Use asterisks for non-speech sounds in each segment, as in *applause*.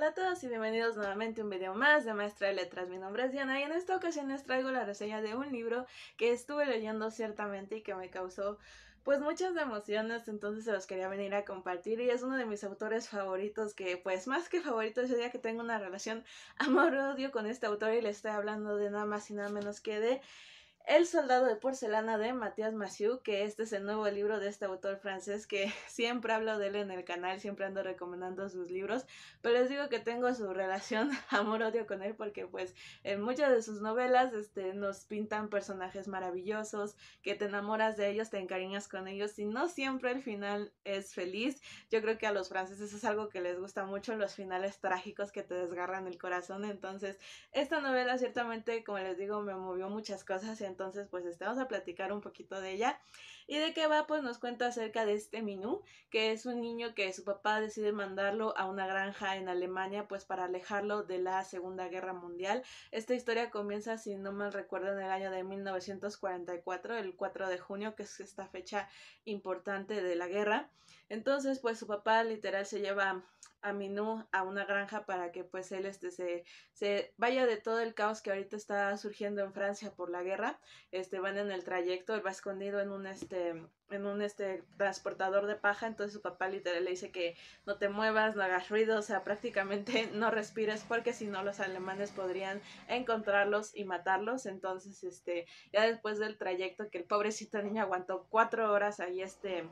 Hola a todos y bienvenidos nuevamente a un video más de Maestra de Letras. Mi nombre es Diana y en esta ocasión les traigo la reseña de un libro que estuve leyendo ciertamente y que me causó pues muchas emociones, entonces se los quería venir a compartir y es uno de mis autores favoritos que pues más que favoritos yo diría que tengo una relación amor-odio con este autor y le estoy hablando de nada más y nada menos que de el soldado de porcelana de matías Massieu, que este es el nuevo libro de este autor francés que *laughs* siempre hablo de él en el canal, siempre ando recomendando sus libros, pero les digo que tengo su relación *laughs* amor-odio con él porque pues en muchas de sus novelas este, nos pintan personajes maravillosos, que te enamoras de ellos, te encariñas con ellos y no siempre el final es feliz. Yo creo que a los franceses es algo que les gusta mucho, los finales trágicos que te desgarran el corazón, entonces esta novela ciertamente, como les digo, me movió muchas cosas entonces pues estamos vamos a platicar un poquito de ella. ¿Y de qué va? Pues nos cuenta acerca de este menú, que es un niño que su papá decide mandarlo a una granja en Alemania pues para alejarlo de la Segunda Guerra Mundial. Esta historia comienza, si no mal recuerdo, en el año de 1944, el 4 de junio, que es esta fecha importante de la guerra. Entonces pues su papá literal se lleva a Minú a una granja para que pues él este se, se vaya de todo el caos que ahorita está surgiendo en Francia por la guerra. Este van en el trayecto, él va escondido en un este en un este transportador de paja, entonces su papá literal le dice que no te muevas, no hagas ruido, o sea, prácticamente *laughs* no respires porque si no los alemanes podrían encontrarlos y matarlos, entonces este ya después del trayecto que el pobrecito niño aguantó cuatro horas ahí este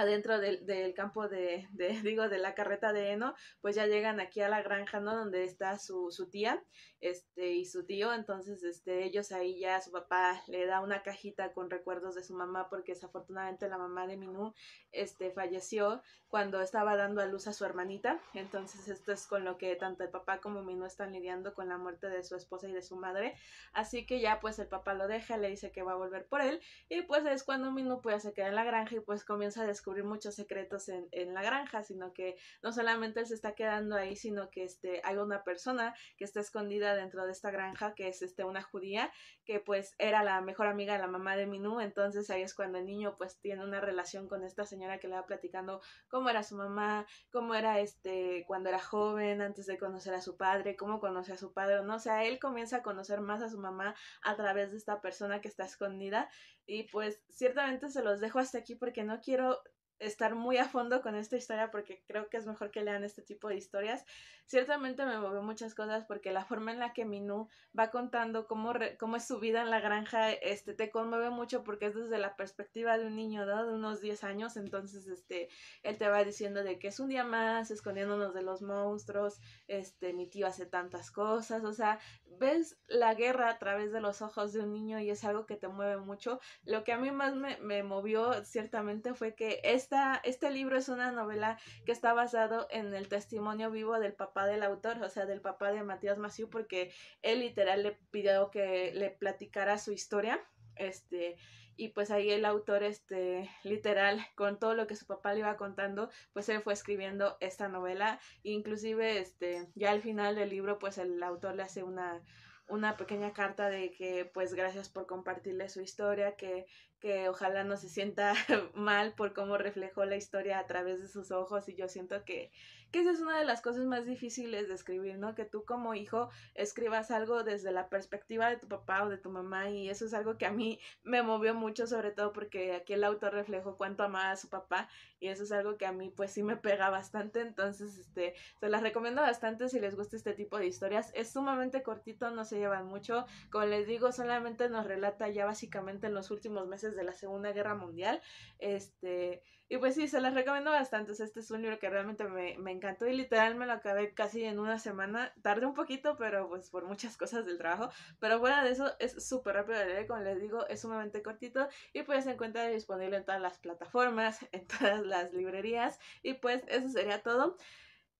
adentro del, campo de, *laughs* digo, de la carreta de heno, pues ya llegan aquí a la granja, ¿no? Donde está su, tía, este, y su tío, entonces, este, ellos ahí ya, su papá le da una cajita con recuerdos de su mamá, porque desafortunadamente la mamá de Minú, este, falleció cuando estaba dando a luz a su hermanita, entonces esto es con lo que tanto el papá como Minú están lidiando con la muerte de su esposa y de su madre, así que ya, pues, el papá lo deja, le dice que va a volver por él, y pues es cuando Minú, pues, se queda en la granja y pues comienza a descubrir muchos secretos en, la granja, sino que no solamente él se está quedando ahí, sino que este, hay una persona que está escondida dentro de esta granja, que es este, una judía, que pues era la mejor amiga de la mamá de Minú, entonces ahí es cuando el niño pues tiene una relación con esta señora que le va platicando cómo era su mamá, cómo era este, cuando era joven, antes de conocer a su padre, cómo conoce a su padre, ¿no? O sea, él comienza a conocer más a su mamá a través de esta persona que está escondida y pues ciertamente se los dejo hasta aquí porque no quiero estar muy a fondo con esta historia porque creo que es mejor que lean este tipo de historias. Ciertamente me movió muchas cosas porque la forma en la que Minú va contando cómo, cómo es su vida en la granja, este, te conmueve mucho porque es desde la perspectiva de un niño de unos 10 años, entonces este, él te va diciendo de que es un día más, escondiéndonos de los monstruos, este, mi tío hace tantas cosas, o sea, ves la guerra a través de los ojos de un niño y es algo que te mueve mucho. Lo que a mí más me, me movió ciertamente fue que es este libro es una novela que está basado en el testimonio vivo del papá del autor, o sea, del papá de Matías Maciú, porque él literal le pidió que le platicara su historia. Este, y pues ahí el autor, este, literal, con todo lo que su papá le iba contando, pues él fue escribiendo esta novela. Inclusive, este, ya al final del libro, pues el autor le hace una, una pequeña carta de que pues gracias por compartirle su historia, que que ojalá no se sienta *laughs* mal por cómo reflejó la historia a través de sus ojos y yo siento que, que esa es una de las cosas más difíciles de escribir, ¿no? Que tú como hijo escribas algo desde la perspectiva de tu papá o de tu mamá y eso es algo que a mí me movió mucho, sobre todo porque aquí el autor reflejó cuánto amaba a su papá y eso es algo que a mí pues sí me pega bastante, entonces este, se las recomiendo bastante si les gusta este tipo de historias, es sumamente cortito, no se llevan mucho, como les digo, solamente nos relata ya básicamente en los últimos meses de la Segunda Guerra Mundial. Este, y pues sí, se las recomiendo bastante. Este es un libro que realmente me, encantó y literal me lo acabé casi en una semana. Tarde un poquito, pero pues por muchas cosas del trabajo. Pero bueno, de eso, es súper rápido de leer, como les digo, es sumamente cortito y pues se encuentra disponible en todas las plataformas, *laughs* en todas las librerías. Y pues eso sería todo.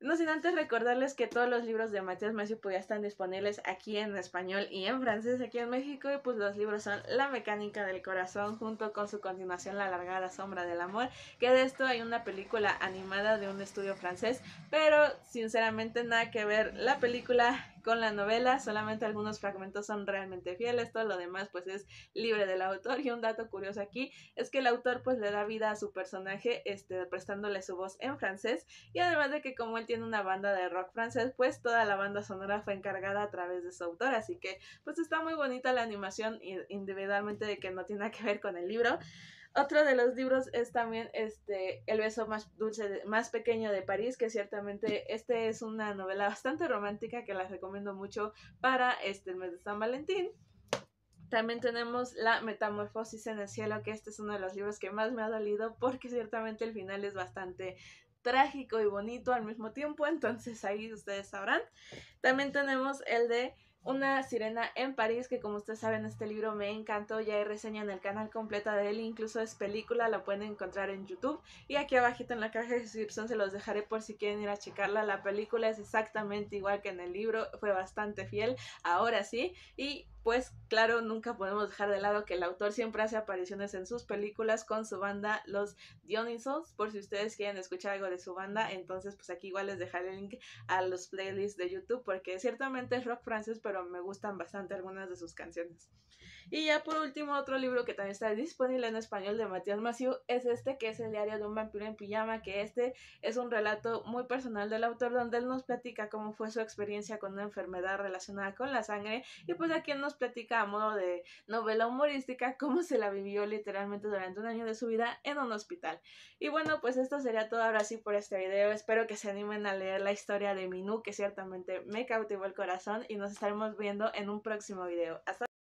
No sin antes recordarles que todos los libros de Matías Macio pues, ya están disponibles aquí en español y en francés aquí en México. Y pues los libros son La mecánica del corazón junto con su continuación La alargada sombra del amor. Que de esto hay una película animada de un estudio francés. Pero sinceramente nada que ver la película con la novela. Solamente algunos fragmentos son realmente fieles. Todo lo demás pues es libre del autor. Y un dato curioso aquí es que el autor pues le da vida a su personaje este, prestándole su voz en francés. Y además de que como él tiene una banda de rock francés, pues toda la banda sonora fue encargada a través de su autor, así que pues está muy bonita la animación individualmente de que no tiene que ver con el libro. Otro de los libros es también este El beso más dulce, más pequeño de París, que ciertamente este es una novela bastante romántica que la recomiendo mucho para este mes de San Valentín. También tenemos La Metamorfosis en el Cielo, que este es uno de los libros que más me ha dolido porque ciertamente el final es bastante trágico y bonito al mismo tiempo, entonces ahí ustedes sabrán. También tenemos el de una sirena en París, que como ustedes saben este libro me encantó, ya hay reseña en el canal completa de él, incluso es película, la pueden encontrar en YouTube. Y aquí abajito en la caja de descripción se los dejaré por si quieren ir a checarla, la película es exactamente igual que en el libro, fue bastante fiel, ahora sí. Y pues claro, nunca podemos dejar de lado que el autor siempre hace apariciones en sus películas con su banda Los Dionysos, por si ustedes quieren escuchar algo de su banda, entonces pues aquí igual les dejaré el link a los playlists de YouTube, porque ciertamente es rock francés, pero me gustan bastante algunas de sus canciones. Y ya por último, otro libro que también está disponible en español de Matías Maciú es este, que es El diario de un vampiro en pijama, que este es un relato muy personal del autor donde él nos platica cómo fue su experiencia con una enfermedad relacionada con la sangre y pues aquí él nos platica a modo de novela humorística cómo se la vivió literalmente durante un año de su vida en un hospital. Y bueno, pues esto sería todo ahora sí por este video. Espero que se animen a leer la historia de Minú, que ciertamente me cautivó el corazón y nos estaremos viendo en un próximo video. Hasta